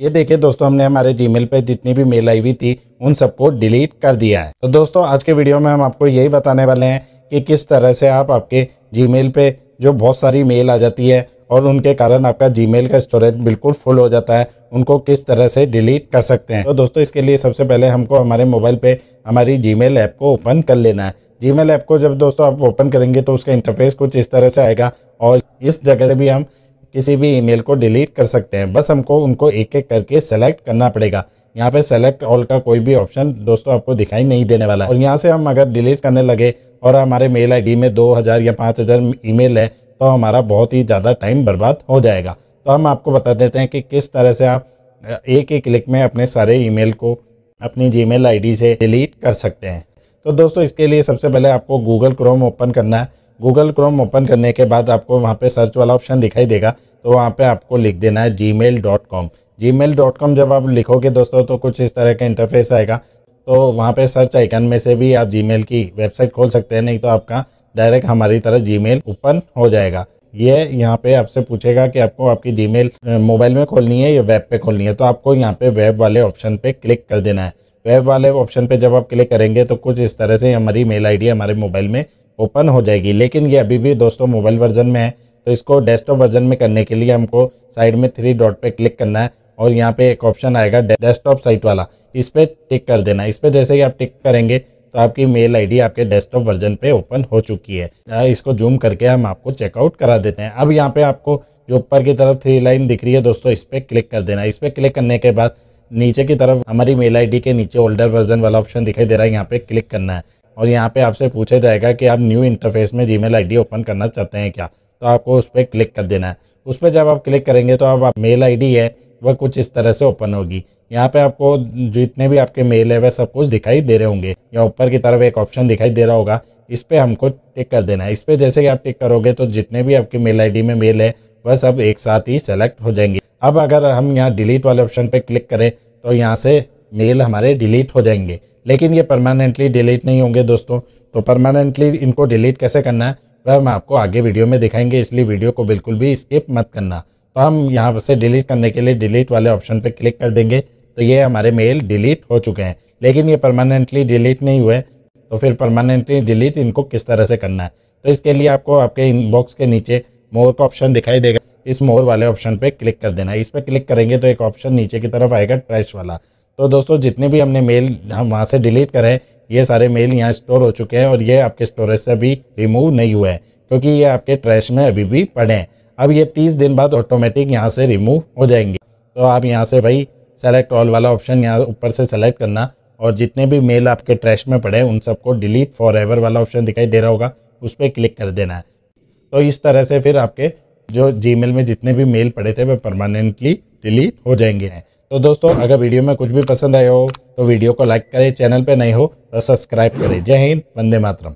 ये देखिए दोस्तों हमने हमारे जीमेल पे जितनी भी मेल आई हुई थी उन सबको डिलीट कर दिया है तो दोस्तों आज के वीडियो में हम आपको यही बताने वाले हैं कि किस तरह से आप आपके जीमेल पे जो बहुत सारी मेल आ जाती है और उनके कारण आपका जीमेल का स्टोरेज बिल्कुल फुल हो जाता है उनको किस तरह से डिलीट कर सकते हैं तो दोस्तों इसके लिए सबसे पहले हमको हमारे मोबाइल पे हमारी जी ऐप को ओपन कर लेना है जी ऐप को जब दोस्तों आप ओपन करेंगे तो उसका इंटरफेस कुछ इस तरह से आएगा और इस जगह से भी हम किसी भी ईमेल को डिलीट कर सकते हैं बस हमको उनको एक एक करके सेलेक्ट करना पड़ेगा यहाँ पे सेलेक्ट ऑल का कोई भी ऑप्शन दोस्तों आपको दिखाई नहीं देने वाला है और यहाँ से हम अगर डिलीट करने लगे और हमारे मेल आईडी में 2000 या 5000 ईमेल है तो हमारा बहुत ही ज़्यादा टाइम बर्बाद हो जाएगा तो हम आपको बता देते हैं कि किस तरह से आप एक एक क्लिक में अपने सारे ई को अपनी जी मेल से डिलीट कर सकते हैं तो दोस्तों इसके लिए सबसे पहले आपको गूगल क्रोम ओपन करना है गूगल क्रोम ओपन करने के बाद आपको वहाँ पे सर्च वाला ऑप्शन दिखाई देगा तो वहाँ पे आपको लिख देना है Gmail dot com Gmail dot com जब आप लिखोगे दोस्तों तो कुछ इस तरह का इंटरफेस आएगा तो वहाँ पे सर्च आइकन में से भी आप जी मेल की वेबसाइट खोल सकते हैं नहीं तो आपका डायरेक्ट हमारी तरह जी मेल ओपन हो जाएगा ये यहाँ पे आपसे पूछेगा कि आपको आपकी जी मेल मोबाइल में खोलनी है या वेब पे खोलनी है तो आपको यहाँ पे वेब वाले ऑप्शन पे क्लिक कर देना है वेब वाले ऑप्शन पर जब आप क्लिक करेंगे तो कुछ इस तरह से हमारी मेल आई हमारे मोबाइल में ओपन हो जाएगी लेकिन ये अभी भी दोस्तों मोबाइल वर्जन में है तो इसको डेस्कटॉप वर्जन में करने के लिए हमको साइड में थ्री डॉट पे क्लिक करना है और यहाँ पे एक ऑप्शन आएगा डेस्कटॉप साइट वाला इस पर टिक कर देना इस पर जैसे ही आप टिक करेंगे तो आपकी मेल आईडी आपके डेस्कटॉप वर्जन पे ओपन हो चुकी है इसको जूम करके हम आपको चेकआउट करा देते हैं अब यहाँ पे आपको जो ऊपर की तरफ थ्री लाइन दिख रही है दोस्तों इस पर क्लिक कर देना इस पर क्लिक करने के बाद नीचे की तरफ हमारी मेल आईडी के नीचे ओल्डर वर्जन वाला ऑप्शन दिखाई दे रहा है यहाँ पे क्लिक करना है और यहाँ पे आपसे पूछा जाएगा कि आप न्यू इंटरफेस में जी मेल ओपन करना चाहते हैं क्या तो आपको उस पर क्लिक कर देना है उस पर जब आप क्लिक करेंगे तो अब आप मेल आई है वह कुछ इस तरह से ओपन होगी यहाँ पे आपको जितने भी आपके मेल है वह सब कुछ दिखाई दे रहे होंगे या ऊपर की तरफ एक ऑप्शन दिखाई दे रहा होगा इस पर हमको टिक कर देना है इस पर जैसे कि आप टिक करोगे तो जितने भी आपके मेल आईडी में मेल है वह सब एक साथ ही सेलेक्ट हो जाएंगे अब अगर हम यहाँ डिलीट वाले ऑप्शन पर क्लिक करें तो यहाँ से मेल हमारे डिलीट हो जाएंगे लेकिन ये परमानेंटली डिलीट नहीं होंगे दोस्तों तो परमानेंटली इनको डिलीट कैसे करना है वह हम आपको आगे वीडियो में दिखाएंगे इसलिए वीडियो को बिल्कुल भी स्किप मत करना तो हम यहाँ से डिलीट करने के लिए डिलीट वाले ऑप्शन पर क्लिक कर देंगे तो ये हमारे मेल डिलीट हो चुके हैं लेकिन ये परमानेंटली डिलीट नहीं हुए तो फिर परमानेंटली डिलीट इनको किस तरह से करना है तो इसके लिए आपको आपके इनबॉक्स के नीचे मोर का ऑप्शन दिखाई देगा इस मोर वाले ऑप्शन पे क्लिक कर देना है इस पर क्लिक करेंगे तो एक ऑप्शन नीचे की तरफ आएगा ट्रैश वाला तो दोस्तों जितने भी हमने मेल हम वहाँ से डिलीट करें ये सारे मेल यहाँ स्टोर हो चुके हैं और ये आपके स्टोरेज से अभी रिमूव नहीं हुए हैं क्योंकि ये आपके ट्रैश में अभी भी पड़े हैं अब ये तीस दिन बाद ऑटोमेटिक यहाँ से रिमूव हो जाएंगे तो आप यहाँ से भाई सेलेक्ट ऑल वाला ऑप्शन यहाँ ऊपर से सेलेक्ट करना और जितने भी मेल आपके ट्रैश में पड़े हैं उन सबको डिलीट फॉर एवर वाला ऑप्शन दिखाई दे रहा होगा उस पर क्लिक कर देना है तो इस तरह से फिर आपके जो जी में जितने भी मेल पड़े थे वे परमानेंटली डिलीट हो जाएंगे हैं तो दोस्तों अगर वीडियो में कुछ भी पसंद आया हो तो वीडियो को लाइक करें चैनल पर नहीं हो तो सब्सक्राइब करें जय हिंद वंदे मातरम